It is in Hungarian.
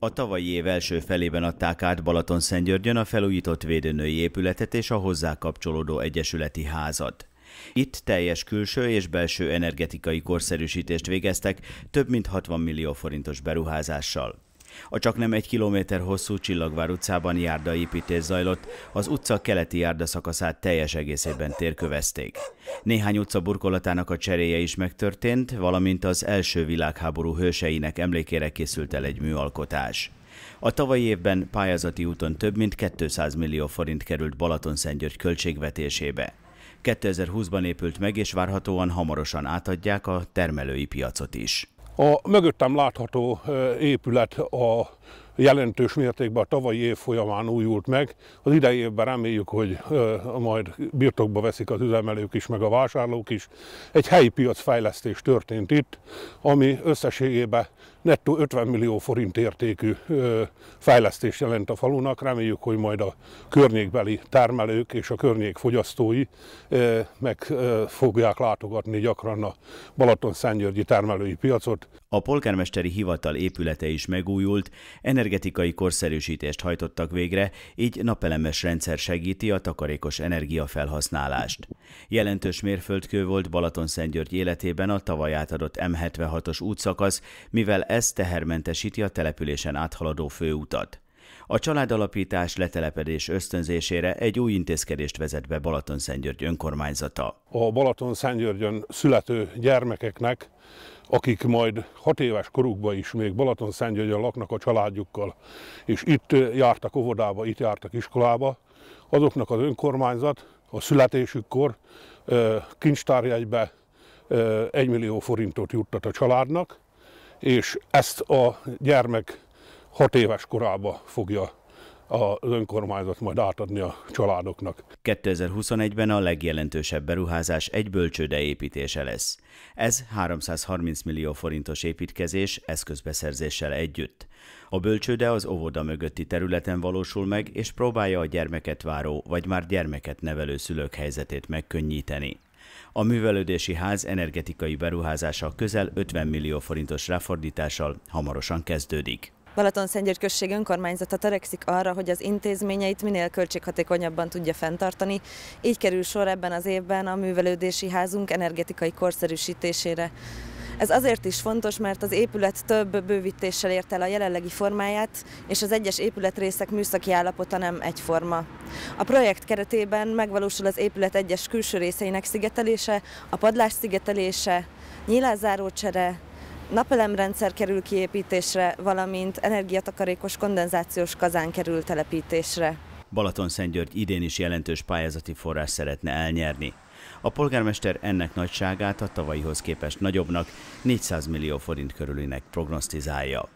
A tavalyi év első felében adták át Balaton a felújított védőnői épületet és a hozzá kapcsolódó egyesületi házat. Itt teljes külső és belső energetikai korszerűsítést végeztek több mint 60 millió forintos beruházással. A csak nem egy kilométer hosszú Csillagvár utcában járdaépítés zajlott, az utca keleti járda szakaszát teljes egészében térkövezték. Néhány utca burkolatának a cseréje is megtörtént, valamint az első világháború hőseinek emlékére készült el egy műalkotás. A tavalyi évben pályázati úton több mint 200 millió forint került Balatonszentgyörgy költségvetésébe. 2020-ban épült meg, és várhatóan hamarosan átadják a termelői piacot is. A mögöttem látható épület a jelentős mértékben a tavalyi év folyamán újult meg. Az idei évben reméljük, hogy majd birtokba veszik az üzemelők is, meg a vásárlók is. Egy helyi piacfejlesztés történt itt, ami összességében nettó 50 millió forint értékű fejlesztés jelent a falunak. Reméljük, hogy majd a környékbeli termelők és a környék fogyasztói meg fogják látogatni gyakran a Balaton-Szentgyörgyi termelői piacot. A polgármesteri hivatal épülete is megújult, energetikai korszerűsítést hajtottak végre, így napelemes rendszer segíti a takarékos energiafelhasználást. Jelentős mérföldkő volt Balaton-Szentgyörgy életében a tavaly átadott M76-os útszakasz, mivel ez tehermentesíti a településen áthaladó főutat. A családalapítás letelepedés ösztönzésére egy új intézkedést vezet be Balaton-Szentgyörgy önkormányzata. A Balaton-Szentgyörgyön születő gyermekeknek, akik majd hat éves korukban is még Balaton-Szentgyörgyön laknak a családjukkal, és itt jártak óvodába, itt jártak iskolába, azoknak az önkormányzat a születésükkor kincstárjegybe 1 millió forintot juttat a családnak, és ezt a gyermek hat éves korába fogja az önkormányzat majd átadni a családoknak. 2021-ben a legjelentősebb beruházás egy bölcsőde építése lesz. Ez 330 millió forintos építkezés eszközbeszerzéssel együtt. A bölcsőde az óvoda mögötti területen valósul meg, és próbálja a gyermeket váró vagy már gyermeket nevelő szülők helyzetét megkönnyíteni. A művelődési ház energetikai beruházása közel 50 millió forintos ráfordítással hamarosan kezdődik. Balaton-Szentgyörgy község önkormányzata törekszik arra, hogy az intézményeit minél költséghatékonyabban tudja fenntartani, így kerül sor ebben az évben a művelődési házunk energetikai korszerűsítésére. Ez azért is fontos, mert az épület több bővítéssel ért el a jelenlegi formáját, és az egyes épületrészek műszaki állapota nem egyforma. A projekt keretében megvalósul az épület egyes külső részeinek szigetelése, a padlás szigetelése, nyílászárócsere, napelemrendszer kerül kiépítésre, valamint energiatakarékos kondenzációs kazán kerül telepítésre. Balaton Balaton-Szentgyörgy idén is jelentős pályázati forrás szeretne elnyerni. A polgármester ennek nagyságát a tavalyihoz képest nagyobbnak, 400 millió forint körülinek prognosztizálja.